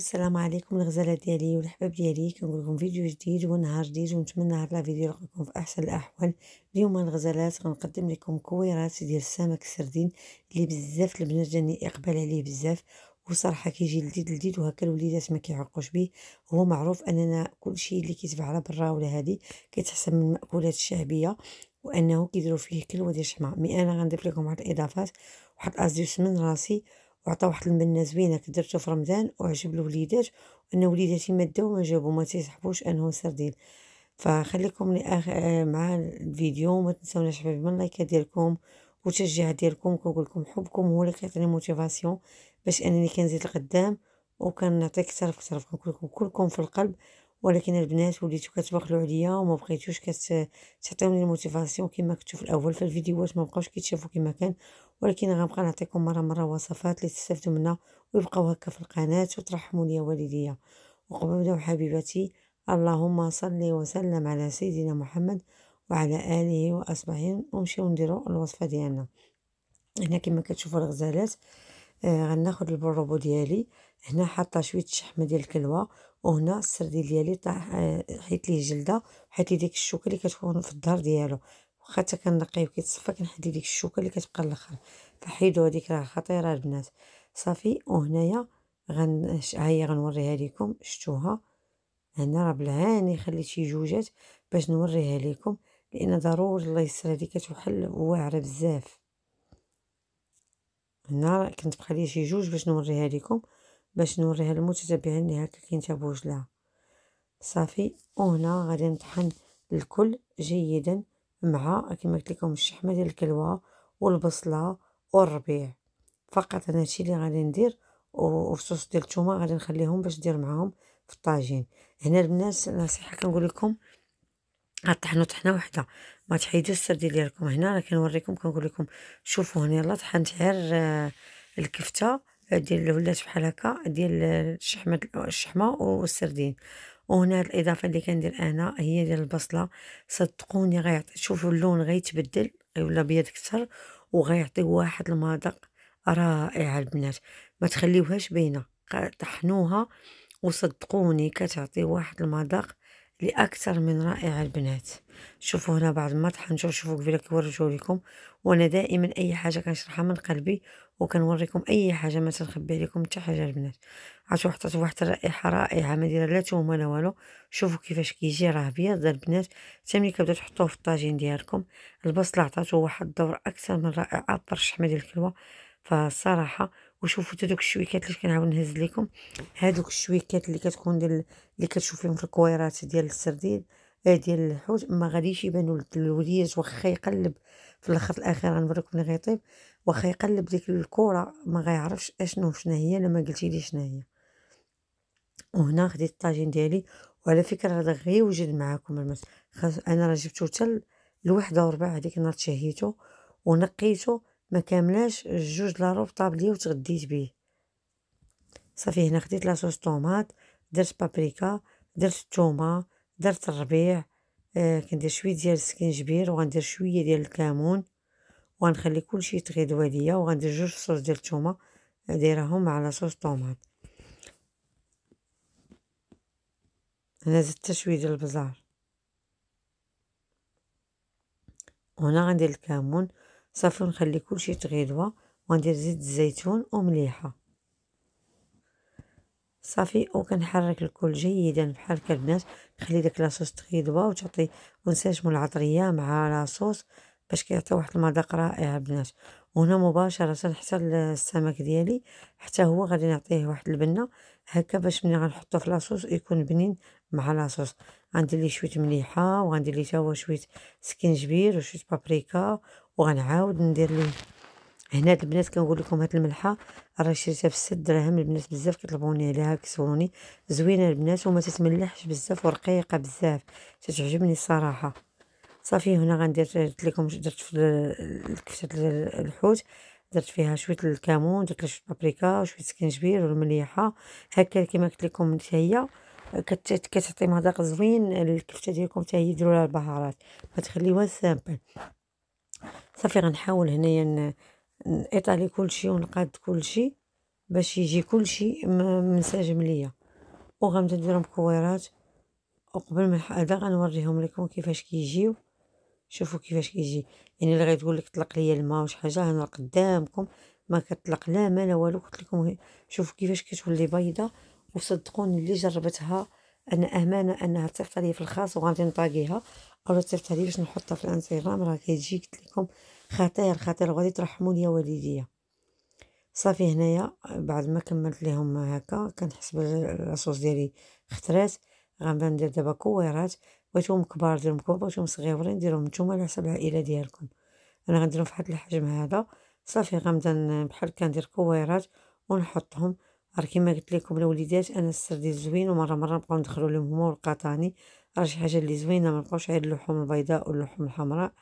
السلام عليكم الغزاله ديالي والحباب ديالي كنقول لكم فيديو جديد ونهار جديد ونتمنى هاد لا فيديو يلقاكم في احسن الاحوال اليوم الغزالات غنقدم لكم كويرات ديال السمك السردين اللي بزاف البنات جاني اقبال عليه بزاف وصراحه كيجي لذيذ لذيذ وهكا الوليدات ما كيعرقوش به هو معروف اننا كلشي اللي كيتباع على برا ولا هادي كيتحسن من المأكولات الشعبيه وانه كيديروا فيه كلوه ديال الشمع مي انا غنضيف لكم واحد الاضافات واحد ازيوس من راسي وعطى واحد المنه زوينه كدرتو في رمضان وعجب الوليدات ان وليداتي ماداو ما جابو ما تيسحبوش انه سردين فخليكم لآخ... آه، مع الفيديو ما تنساوناش حبايبي من اللايكات ديالكم وتشجيع ديالكم كنقول لكم حبكم هو اللي كيعطيني موتيفاسيون باش انني كنزيد القدام وكنعطي كثر كثر كنقول لكم كلكم في القلب ولكن البنات وليتو كتبخلوا عليا وما بقيتوش كتعطيوني الموتيفاسيون كما كنتو في الاول الفيديوهات ما بقاوش كيتشافوا كما كان ولكن غنبقى نعطيكم مره مره وصفات اللي تستافدوا منها ويبقاو هكا في القناه وترحموا يا والديا وقبل حبيبتي اللهم صل وسلم على سيدنا محمد وعلى اله واصحابه ونمشيو نديرو الوصفه ديالنا هنا كما كتشوفوا الغزالات آه غناخذ البروبو ديالي هنا حاطه شويه الشحمه ديال الكلوه وهنا السرديل ديالي طاح آه حيت ليه جلده حيت ديك الشوكه اللي كتكون في الدار ديالو واخا حتى كنقيه وكيتصفى كنحيد ديك الشوكه اللي كتبقى لاخر فحيدو هذيك راه خطيره البنات صافي وهنايا غن ها هي غنوريها لكم شفتوها هنا راه بالعاني خليت شي جوجات باش نوريها لكم لان ضروري الله يسر هذه كتوحل واعره بزاف هنا كنت بخلي شي جوج باش نوريها لكم باش نوريها للمتتبعين اللي هكا كينتابعوا جلها صافي وهنا غادي نطحن الكل جيدا مع كما قلت لكم الشحمه ديال الكلوه والبصله والربيع فقط انا هادشي اللي غادي ندير والصوص ديال الثومه غادي نخليهم باش ندير معاهم في الطاجين هنا البنات نصيحه كنقول لكم طحنوا طحنه وحده ما تحيدوا السردي ديالكم هنا انا كنوريكم كنقول لكم شوفوا هنا يلا طحنت غير آه، الكفته آه، ديال ولات بحال هكا ديال الشحمه الشحمه والسردين وهنا الاضافه اللي كندير انا هي ديال البصله صدقوني غيعطي شوفوا اللون غيتبدل غيولى ابيض اكثر وغيعطي واحد المذاق رائع البنات ما تخليوهاش باينه طحنوها وصدقوني كتعطي واحد المذاق لأكثر من رائع البنات شوفوا هنا بعد المطحن طحنتو شوفوا قبيله كيورجو لكم وانا دائما اي حاجه كنشرحها من قلبي وكنوريكم اي حاجه ما تنخبي عليكم حتى حاجه البنات عرفتوا حطيت واحد الرائحه رائعه ما دايره لا توم لا والو شوفوا كيفاش كيجي راه ابيض البنات حتى ملي كبداو تحطوه في الطاجين ديالكم البصله عطاتو واحد الدور اكثر من رائع ابر الشحمه ديال الكلوه فالصراحه وشوفوا حتى دوك الشويكات اللي كنعاود نهز لكم هادوك الشويكات اللي كتكون ديال اللي كتشوفيهم في الكويرات ديال السردين آه، ديال الحوت ما غاديش يبانوا الوليات واخا يقلب في الاخر الاخير غنوريكم ملي غيطيب واخا يقلب ديك الكره ما غيعرفش اشنو شنو هي لما ما قلتي لي شنو هي وهنا خديت الطاجين ديالي وعلى فكره هذا غيوجد معاكم المس انا راه جبتو حتى لواحدة وربع هذيك النهار تشهيتو ونقيتو ما كاملاش جوج لا روب طابليه وتغديت به صافي هنا خديت لاصوص طوماط درت بابريكا درت الثومه درت الربيع آه كندير شويه ديال السكنجبير وغندير شويه ديال الكمون وغنخلي كلشي يتغيدوا ليا وغندير جوج فصوص ديال الثومه آه، دايرهم مع لاصوص طوماط هنا زدت شويه ديال البزار وهنا غندير الكمون صافي ونخلي كلشي تغيدوا وندير زيت الزيتون ومليحه صافي وكنحرك الكل جيدا بحال هكا البنات نخلي داك لاصوص تغيدوا وتعطي من العطريه مع لاصوص باش كيعطي واحد المذاق رائع البنات وهنا مباشره حتى السمك ديالي حتى هو غادي نعطيه واحد البنه هكا باش ملي غنحطو في لاصوص يكون بنين مع لاصوص غندير ليه شويه مليحه وغندير ليه تا هو شويه سكنجبير وشويه بابريكا وغنعاود ندير ليه هنا البنات كنقول لكم هاد الملحه راه شريتها ب 6 دراهم البنات بزاف كيطلبوني عليها كيسولوني زوينه البنات وما تتملحش بزاف ورقيقه بزاف تتعجبني الصراحه صافي هنا غندير درت لكم درت في الكفته الحوت درت فيها شويه الكمون درت شويه البابريكا وشويه سكنجبير والمليحه هكا كما قلت لكم حتى هي كتعطي مذاق زوين الكفته ديالكم حتى هي لها البهارات ما تخليوها سامبل صافي غنحاول هنايا نايطالي كلشي ونقاد كلشي باش يجي كلشي منسجم ليا وغنبدا نديرهم كويرات وقبل ما هذا غنوريهم لكم كيفاش كيجيو شوفوا كيفاش كيجي يعني اللي غيتقول لك طلق ليا الماء وش حاجه هنا قدامكم ما كتطلق لا ما لا والو قلت لكم شوفوا كيفاش كتولي بيضه وصدقوني اللي جربتها انا امانه انها تصيفط لي في الخاص وغادي نطاقيها او تصيفط لي باش نحطها في الانستغرام راه كيجي قلت لكم خطير خطير وغادي ترحموني يا والديا صافي هنايا بعد ما كملت لهم هكا كنحس بالصوص ديالي خطرات غنبدا ندير دابا كويرات بغيتهم كبار ديرهم كبار بغيتهم صغيورين ديرهم نتوما على حسب العائله ديالكم انا غنديرهم في هذا الحجم هذا صافي غنبدا بحال كندير كويرات ونحطهم راه كيما قلت لكم الوليدات انا السر ديال زوين ومره مره نبقاو ندخلوا لهم هما والقطاني راه شي حاجه اللي زوينه ما نبقاوش غير اللحوم البيضاء واللحوم الحمراء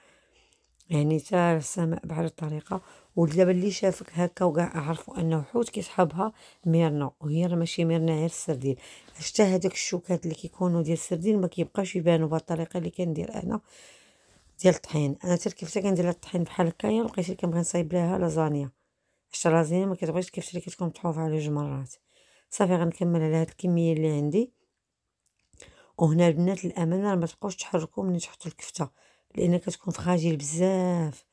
يعني تا السماء بحال الطريقه والدابا اللي شافك هكا وكاع عرفوا انه حوت كيصحابها ميرنا وهي راه ماشي ميرنا غير السردين حتى هذاك الشوكات اللي كيكونوا ديال السردين ما كيبقاش يبانوا بهاد الطريقه اللي كندير انا ديال الطحين انا تركيفتها كندير الطحين بحال هكايا بقيت كنبغي نصايب لها لازانيا الشرازينه ما كتبغيش كيفاش اللي كتكون مطحوفه على جوج مرات صافي غنكمل على هاد الكميه اللي عندي وهنا البنات الامانه ما تبقاوش تحركوا ملي تحطوا الكفته لان كتكون فراجيل بزاف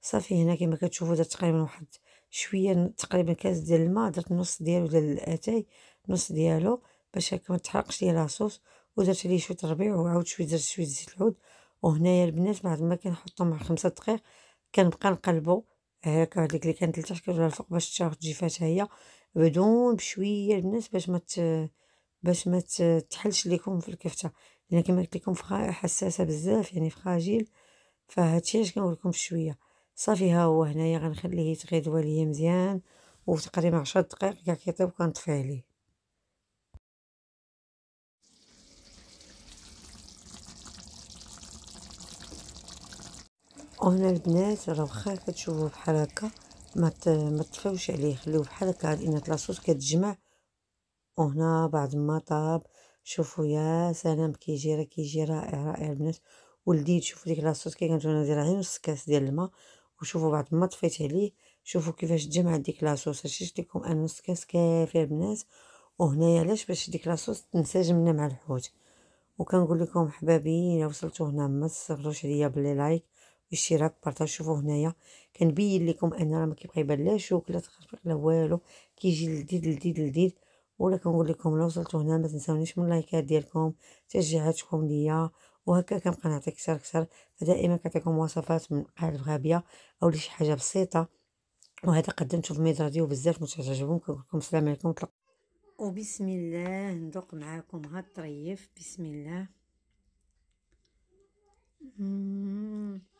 صافي هنا كما كتشوفوا درت تقريبا واحد شويه تقريبا كاس ديال الماء درت نص ديالو ديال الاتاي نص ديالو باش هكا ما تحرقش ليا لاصوص ودرت عليه شويه ربيع وعاود شويه درت شويه زيت العود وهنايا البنات بعد ما كنحطو مع خمسة دقائق كنبقى نقلبو هكا هذيك اللي كانت لتحت كرجلها الفوق باش تاخد جيفاتها هي بدون بشويه البنات باش ما باش ما تحلش ليكم في الكفته لان كما قلت لكم حساسه بزاف يعني فخاجيل فهادشي اش كنقول لكم بشويه صافي ها هو هنايا غنخليه يتغدوا ليا مزيان وتقريبا تقريبا 10 دقائق كاع كيطيب كنطفي عليه هنا البنات راه واخا كتشوفوا بحال هكا ما ما تطفيوش عليه خليوه بحال هكا لان لاصوص كتجمع وهنا بعد ما طاب شوفوا يا سلام كيجي راه كيجي رائع رائع البنات ولدي شوفوا ديك لاصوص كي كانت ندير غير نص كاس ديال الماء وشوفوا بعد ما طفيت عليه شوفوا كيفاش تجمعت ديك لاصوص شفت لكم انا نص كاس كافي البنات وهنايا علاش باش ديك لاصوص تنسجمنا مع الحوت وكنقول لكم حبابي الا وصلتوا هنا ما تستغلوش عليا باللايك لايك الاشتراك بارطاج شوفوا هنايا كنبين لكم ان راه ما كيبقى يبان لا شوك لا تخرفيق لا والو كيجي لذيذ لذيذ لذيذ ولا كنقول لكم لو وصلتوا هنا ما تنساونيش من اللايكات ديالكم تشجيعاتكم ليا وهكا كنبقى نعطي كثر كثر فدائما كنعطيكم وصفات من قالب غابيه او شي حاجه بسيطه وهذا قدمته في ميد راديو بزاف متعجبون كنقول لكم السلام عليكم وطلق. وبسم الله ندوق معاكم الطريف بسم الله مم.